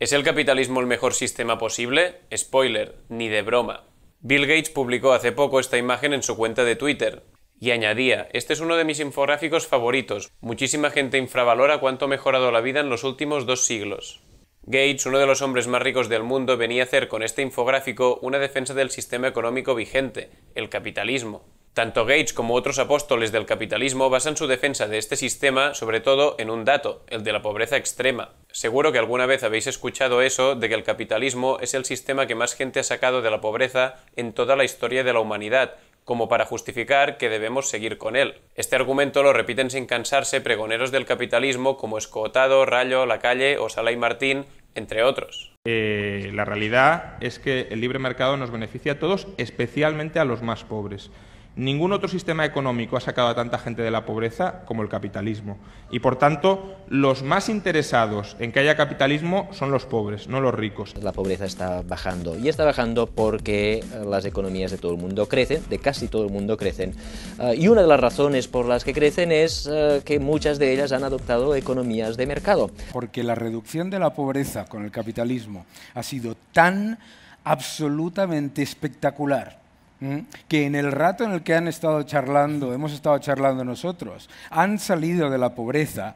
¿Es el capitalismo el mejor sistema posible? Spoiler, ni de broma. Bill Gates publicó hace poco esta imagen en su cuenta de Twitter. Y añadía, este es uno de mis infográficos favoritos. Muchísima gente infravalora cuánto ha mejorado la vida en los últimos dos siglos. Gates, uno de los hombres más ricos del mundo, venía a hacer con este infográfico una defensa del sistema económico vigente, el capitalismo. Tanto Gates como otros apóstoles del capitalismo basan su defensa de este sistema sobre todo en un dato, el de la pobreza extrema. Seguro que alguna vez habéis escuchado eso de que el capitalismo es el sistema que más gente ha sacado de la pobreza en toda la historia de la humanidad, como para justificar que debemos seguir con él. Este argumento lo repiten sin cansarse pregoneros del capitalismo como Escotado, Rayo, La calle o Salay Martín, entre otros. Eh, la realidad es que el libre mercado nos beneficia a todos, especialmente a los más pobres. Ningún otro sistema económico ha sacado a tanta gente de la pobreza como el capitalismo. Y por tanto, los más interesados en que haya capitalismo son los pobres, no los ricos. La pobreza está bajando y está bajando porque eh, las economías de todo el mundo crecen, de casi todo el mundo crecen. Eh, y una de las razones por las que crecen es eh, que muchas de ellas han adoptado economías de mercado. Porque la reducción de la pobreza con el capitalismo ha sido tan absolutamente espectacular que en el rato en el que han estado charlando, hemos estado charlando nosotros, han salido de la pobreza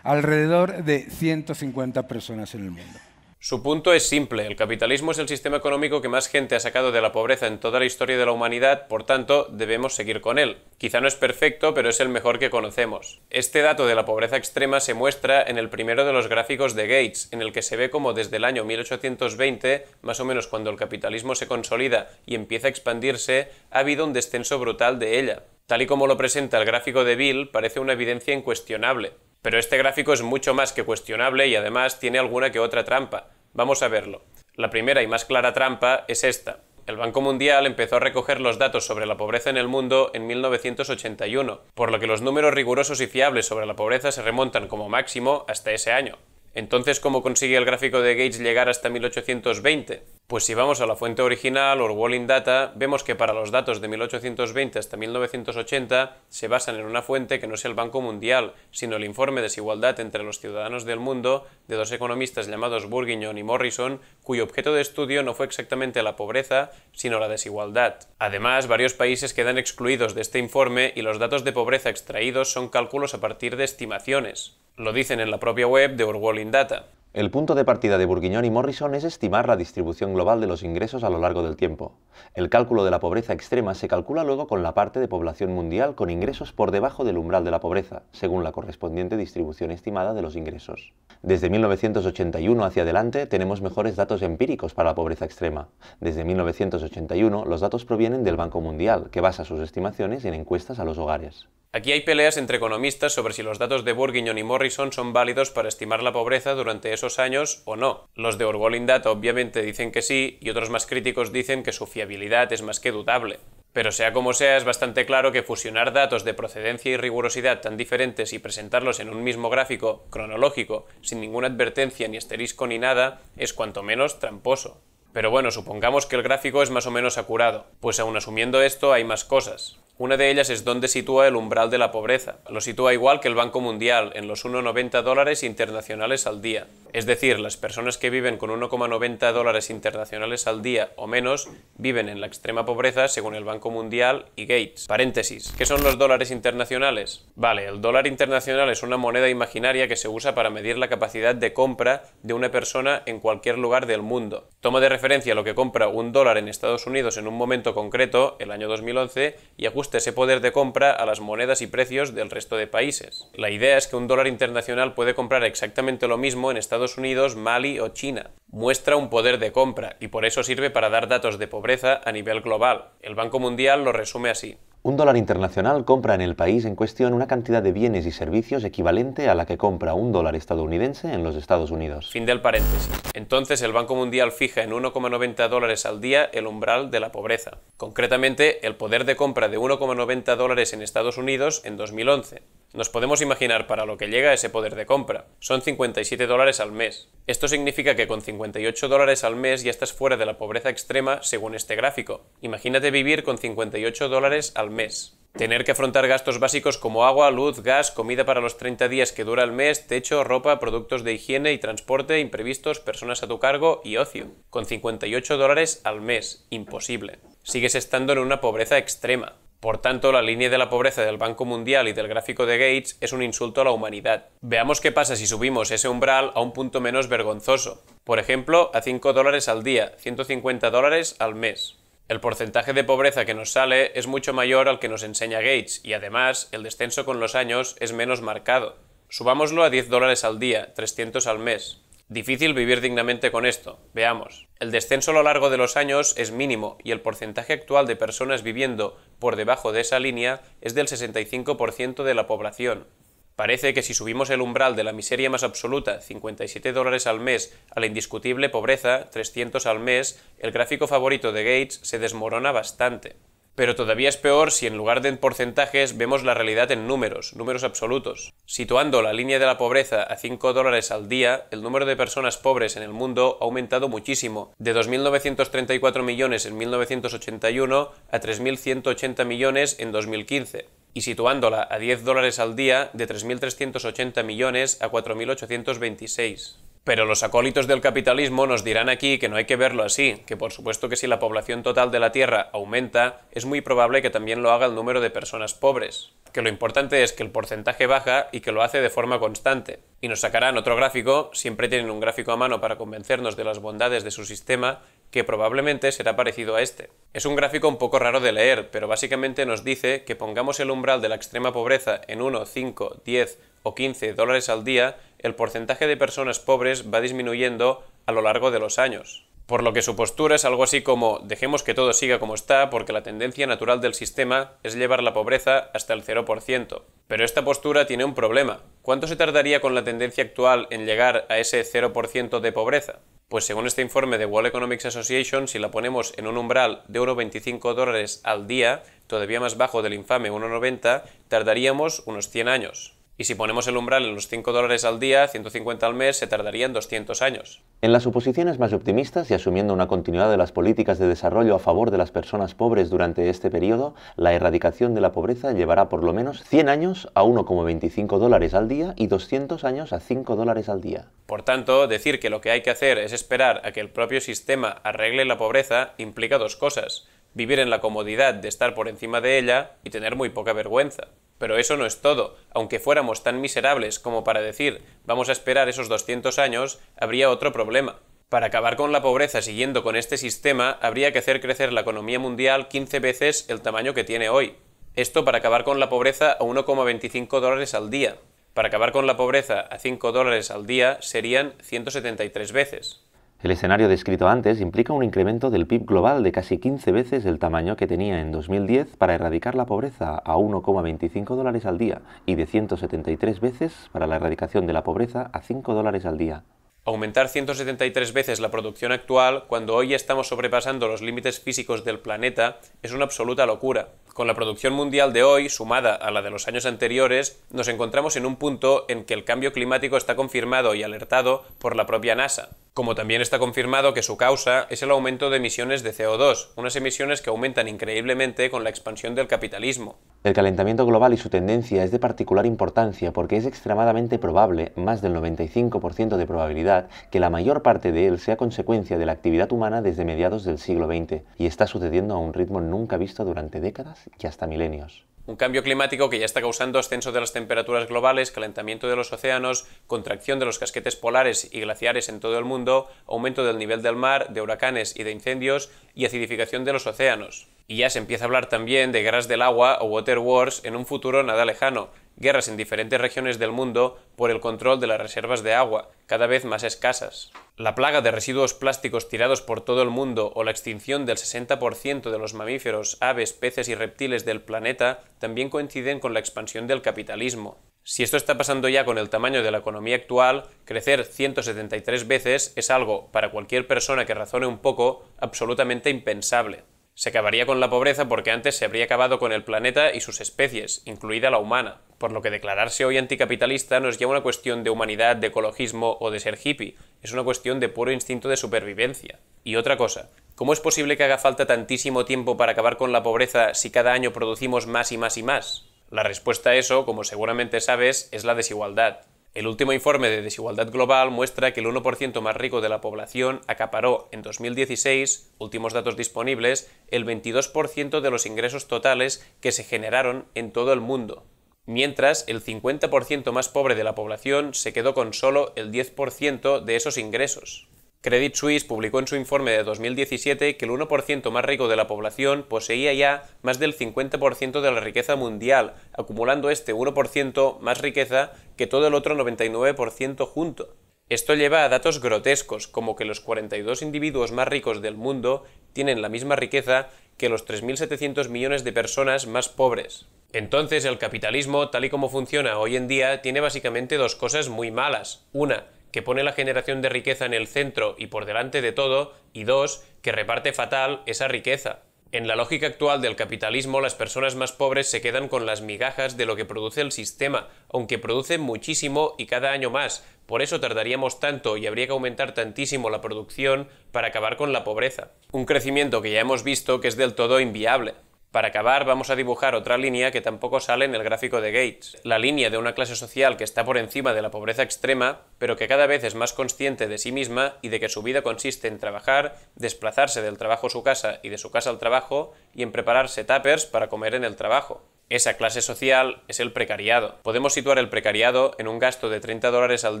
alrededor de 150 personas en el mundo. Su punto es simple, el capitalismo es el sistema económico que más gente ha sacado de la pobreza en toda la historia de la humanidad, por tanto, debemos seguir con él. Quizá no es perfecto, pero es el mejor que conocemos. Este dato de la pobreza extrema se muestra en el primero de los gráficos de Gates, en el que se ve como desde el año 1820, más o menos cuando el capitalismo se consolida y empieza a expandirse, ha habido un descenso brutal de ella. Tal y como lo presenta el gráfico de Bill, parece una evidencia incuestionable. Pero este gráfico es mucho más que cuestionable y además tiene alguna que otra trampa. Vamos a verlo. La primera y más clara trampa es esta. El Banco Mundial empezó a recoger los datos sobre la pobreza en el mundo en 1981, por lo que los números rigurosos y fiables sobre la pobreza se remontan como máximo hasta ese año. Entonces, ¿cómo consigue el gráfico de Gates llegar hasta 1820? Pues si vamos a la fuente original, walling Data, vemos que para los datos de 1820 hasta 1980 se basan en una fuente que no es el Banco Mundial, sino el informe de Desigualdad entre los ciudadanos del mundo de dos economistas llamados Bourguignon y Morrison, cuyo objeto de estudio no fue exactamente la pobreza, sino la desigualdad. Además, varios países quedan excluidos de este informe y los datos de pobreza extraídos son cálculos a partir de estimaciones. Lo dicen en la propia web de in Data. El punto de partida de Bourguignon y Morrison es estimar la distribución global de los ingresos a lo largo del tiempo. El cálculo de la pobreza extrema se calcula luego con la parte de población mundial con ingresos por debajo del umbral de la pobreza, según la correspondiente distribución estimada de los ingresos. Desde 1981 hacia adelante tenemos mejores datos empíricos para la pobreza extrema. Desde 1981 los datos provienen del Banco Mundial, que basa sus estimaciones en encuestas a los hogares. Aquí hay peleas entre economistas sobre si los datos de Bourguignon y Morrison son válidos para estimar la pobreza durante esos años o no. Los de Orgolin Data obviamente dicen que sí y otros más críticos dicen que su fiabilidad es más que dudable. Pero sea como sea, es bastante claro que fusionar datos de procedencia y rigurosidad tan diferentes y presentarlos en un mismo gráfico cronológico, sin ninguna advertencia ni asterisco ni nada, es cuanto menos tramposo. Pero bueno, supongamos que el gráfico es más o menos acurado, pues aún asumiendo esto hay más cosas. Una de ellas es dónde sitúa el umbral de la pobreza. Lo sitúa igual que el Banco Mundial, en los 1,90 dólares internacionales al día. Es decir, las personas que viven con 1,90 dólares internacionales al día o menos viven en la extrema pobreza según el Banco Mundial y Gates. Paréntesis. ¿Qué son los dólares internacionales? Vale, el dólar internacional es una moneda imaginaria que se usa para medir la capacidad de compra de una persona en cualquier lugar del mundo. Toma de lo que compra un dólar en Estados Unidos en un momento concreto, el año 2011, y ajuste ese poder de compra a las monedas y precios del resto de países. La idea es que un dólar internacional puede comprar exactamente lo mismo en Estados Unidos, Mali o China. Muestra un poder de compra y por eso sirve para dar datos de pobreza a nivel global. El Banco Mundial lo resume así. Un dólar internacional compra en el país en cuestión una cantidad de bienes y servicios equivalente a la que compra un dólar estadounidense en los Estados Unidos. Fin del paréntesis. Entonces el Banco Mundial fija en 1,90 dólares al día el umbral de la pobreza. Concretamente, el poder de compra de 1,90 dólares en Estados Unidos en 2011. Nos podemos imaginar para lo que llega ese poder de compra. Son 57 dólares al mes. Esto significa que con 58 dólares al mes ya estás fuera de la pobreza extrema según este gráfico. Imagínate vivir con 58 dólares al mes. Tener que afrontar gastos básicos como agua, luz, gas, comida para los 30 días que dura el mes, techo, ropa, productos de higiene y transporte, imprevistos, personas a tu cargo y ocio. Con 58 dólares al mes, imposible. Sigues estando en una pobreza extrema. Por tanto, la línea de la pobreza del Banco Mundial y del gráfico de Gates es un insulto a la humanidad. Veamos qué pasa si subimos ese umbral a un punto menos vergonzoso. Por ejemplo, a 5 dólares al día, 150 dólares al mes. El porcentaje de pobreza que nos sale es mucho mayor al que nos enseña Gates y además el descenso con los años es menos marcado. Subámoslo a 10 dólares al día, 300 al mes. Difícil vivir dignamente con esto. Veamos. El descenso a lo largo de los años es mínimo y el porcentaje actual de personas viviendo por debajo de esa línea es del 65% de la población. Parece que si subimos el umbral de la miseria más absoluta, 57 dólares al mes, a la indiscutible pobreza, 300 al mes, el gráfico favorito de Gates se desmorona bastante. Pero todavía es peor si en lugar de en porcentajes vemos la realidad en números, números absolutos. Situando la línea de la pobreza a 5 dólares al día, el número de personas pobres en el mundo ha aumentado muchísimo, de 2.934 millones en 1981 a 3.180 millones en 2015 y situándola a 10 dólares al día de 3.380 millones a 4.826. Pero los acólitos del capitalismo nos dirán aquí que no hay que verlo así, que por supuesto que si la población total de la Tierra aumenta, es muy probable que también lo haga el número de personas pobres, que lo importante es que el porcentaje baja y que lo hace de forma constante. Y nos sacarán otro gráfico, siempre tienen un gráfico a mano para convencernos de las bondades de su sistema, que probablemente será parecido a este. Es un gráfico un poco raro de leer, pero básicamente nos dice que pongamos el umbral de la extrema pobreza en 1, 5, 10 o 15 dólares al día, el porcentaje de personas pobres va disminuyendo a lo largo de los años. Por lo que su postura es algo así como dejemos que todo siga como está porque la tendencia natural del sistema es llevar la pobreza hasta el 0%. Pero esta postura tiene un problema. ¿Cuánto se tardaría con la tendencia actual en llegar a ese 0% de pobreza? Pues según este informe de World Economics Association, si la ponemos en un umbral de 1,25 dólares al día, todavía más bajo del infame 1,90, tardaríamos unos 100 años. Y si ponemos el umbral en los 5 dólares al día, 150 al mes, se tardarían 200 años. En las suposiciones más optimistas y asumiendo una continuidad de las políticas de desarrollo a favor de las personas pobres durante este periodo, la erradicación de la pobreza llevará por lo menos 100 años a 1,25 dólares al día y 200 años a 5 dólares al día. Por tanto, decir que lo que hay que hacer es esperar a que el propio sistema arregle la pobreza implica dos cosas, vivir en la comodidad de estar por encima de ella y tener muy poca vergüenza. Pero eso no es todo. Aunque fuéramos tan miserables como para decir vamos a esperar esos 200 años, habría otro problema. Para acabar con la pobreza siguiendo con este sistema, habría que hacer crecer la economía mundial 15 veces el tamaño que tiene hoy. Esto para acabar con la pobreza a 1,25 dólares al día. Para acabar con la pobreza a 5 dólares al día serían 173 veces. El escenario descrito antes implica un incremento del PIB global de casi 15 veces el tamaño que tenía en 2010 para erradicar la pobreza a 1,25 dólares al día y de 173 veces para la erradicación de la pobreza a 5 dólares al día. Aumentar 173 veces la producción actual cuando hoy estamos sobrepasando los límites físicos del planeta es una absoluta locura. Con la producción mundial de hoy, sumada a la de los años anteriores, nos encontramos en un punto en que el cambio climático está confirmado y alertado por la propia NASA. Como también está confirmado que su causa es el aumento de emisiones de CO2, unas emisiones que aumentan increíblemente con la expansión del capitalismo. El calentamiento global y su tendencia es de particular importancia porque es extremadamente probable, más del 95% de probabilidad, que la mayor parte de él sea consecuencia de la actividad humana desde mediados del siglo XX y está sucediendo a un ritmo nunca visto durante décadas y hasta milenios. Un cambio climático que ya está causando ascenso de las temperaturas globales, calentamiento de los océanos, contracción de los casquetes polares y glaciares en todo el mundo, aumento del nivel del mar, de huracanes y de incendios y acidificación de los océanos. Y ya se empieza a hablar también de guerras del agua o water wars en un futuro nada lejano, guerras en diferentes regiones del mundo por el control de las reservas de agua, cada vez más escasas. La plaga de residuos plásticos tirados por todo el mundo o la extinción del 60% de los mamíferos, aves, peces y reptiles del planeta también coinciden con la expansión del capitalismo. Si esto está pasando ya con el tamaño de la economía actual, crecer 173 veces es algo, para cualquier persona que razone un poco, absolutamente impensable. Se acabaría con la pobreza porque antes se habría acabado con el planeta y sus especies, incluida la humana, por lo que declararse hoy anticapitalista no es ya una cuestión de humanidad, de ecologismo o de ser hippie, es una cuestión de puro instinto de supervivencia. Y otra cosa, ¿cómo es posible que haga falta tantísimo tiempo para acabar con la pobreza si cada año producimos más y más y más? La respuesta a eso, como seguramente sabes, es la desigualdad. El último informe de desigualdad global muestra que el 1% más rico de la población acaparó en 2016, últimos datos disponibles, el 22% de los ingresos totales que se generaron en todo el mundo, mientras el 50% más pobre de la población se quedó con solo el 10% de esos ingresos. Credit Suisse publicó en su informe de 2017 que el 1% más rico de la población poseía ya más del 50% de la riqueza mundial, acumulando este 1% más riqueza que todo el otro 99% junto. Esto lleva a datos grotescos, como que los 42 individuos más ricos del mundo tienen la misma riqueza que los 3.700 millones de personas más pobres. Entonces el capitalismo, tal y como funciona hoy en día, tiene básicamente dos cosas muy malas. Una, que pone la generación de riqueza en el centro y por delante de todo, y dos, que reparte fatal esa riqueza. En la lógica actual del capitalismo, las personas más pobres se quedan con las migajas de lo que produce el sistema, aunque producen muchísimo y cada año más. Por eso tardaríamos tanto y habría que aumentar tantísimo la producción para acabar con la pobreza. Un crecimiento que ya hemos visto que es del todo inviable. Para acabar, vamos a dibujar otra línea que tampoco sale en el gráfico de Gates, la línea de una clase social que está por encima de la pobreza extrema, pero que cada vez es más consciente de sí misma y de que su vida consiste en trabajar, desplazarse del trabajo a su casa y de su casa al trabajo, y en prepararse tuppers para comer en el trabajo. Esa clase social es el precariado. Podemos situar el precariado en un gasto de 30 dólares al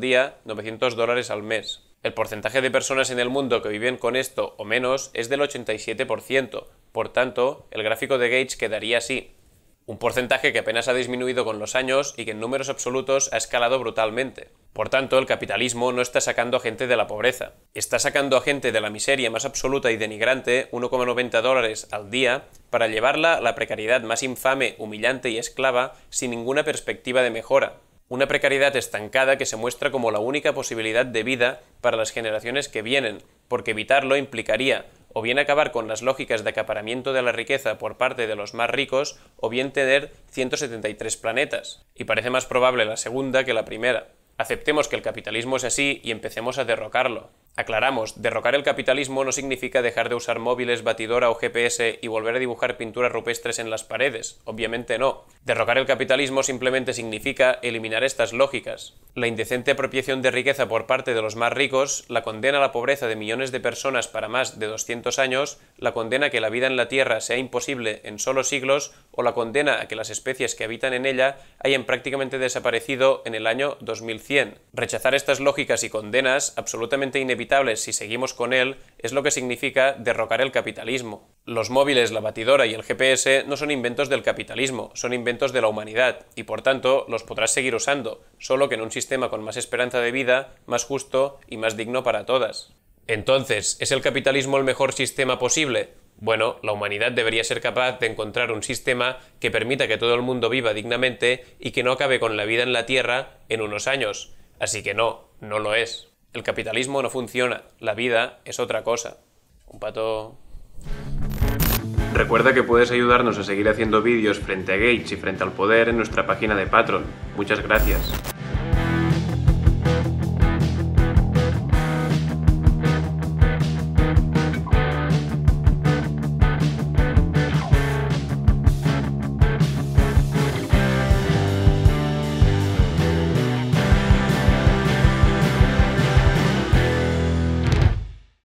día, 900 dólares al mes. El porcentaje de personas en el mundo que viven con esto o menos es del 87%, por tanto, el gráfico de Gates quedaría así un porcentaje que apenas ha disminuido con los años y que en números absolutos ha escalado brutalmente. Por tanto, el capitalismo no está sacando a gente de la pobreza, está sacando a gente de la miseria más absoluta y denigrante, 1,90 dólares al día, para llevarla a la precariedad más infame, humillante y esclava sin ninguna perspectiva de mejora. Una precariedad estancada que se muestra como la única posibilidad de vida para las generaciones que vienen, porque evitarlo implicaría o bien acabar con las lógicas de acaparamiento de la riqueza por parte de los más ricos, o bien tener 173 planetas. Y parece más probable la segunda que la primera. Aceptemos que el capitalismo es así y empecemos a derrocarlo. Aclaramos, derrocar el capitalismo no significa dejar de usar móviles, batidora o GPS y volver a dibujar pinturas rupestres en las paredes, obviamente no. Derrocar el capitalismo simplemente significa eliminar estas lógicas. La indecente apropiación de riqueza por parte de los más ricos, la condena a la pobreza de millones de personas para más de 200 años, la condena a que la vida en la Tierra sea imposible en solo siglos o la condena a que las especies que habitan en ella hayan prácticamente desaparecido en el año 2100. Rechazar estas lógicas y condenas, absolutamente inevitables, si seguimos con él es lo que significa derrocar el capitalismo. Los móviles, la batidora y el GPS no son inventos del capitalismo, son inventos de la humanidad, y por tanto los podrás seguir usando, solo que en un sistema con más esperanza de vida, más justo y más digno para todas. Entonces, ¿es el capitalismo el mejor sistema posible? Bueno, la humanidad debería ser capaz de encontrar un sistema que permita que todo el mundo viva dignamente y que no acabe con la vida en la Tierra en unos años. Así que no, no lo es. El capitalismo no funciona, la vida es otra cosa. Un pato... Recuerda que puedes ayudarnos a seguir haciendo vídeos frente a Gates y frente al poder en nuestra página de Patreon. Muchas gracias.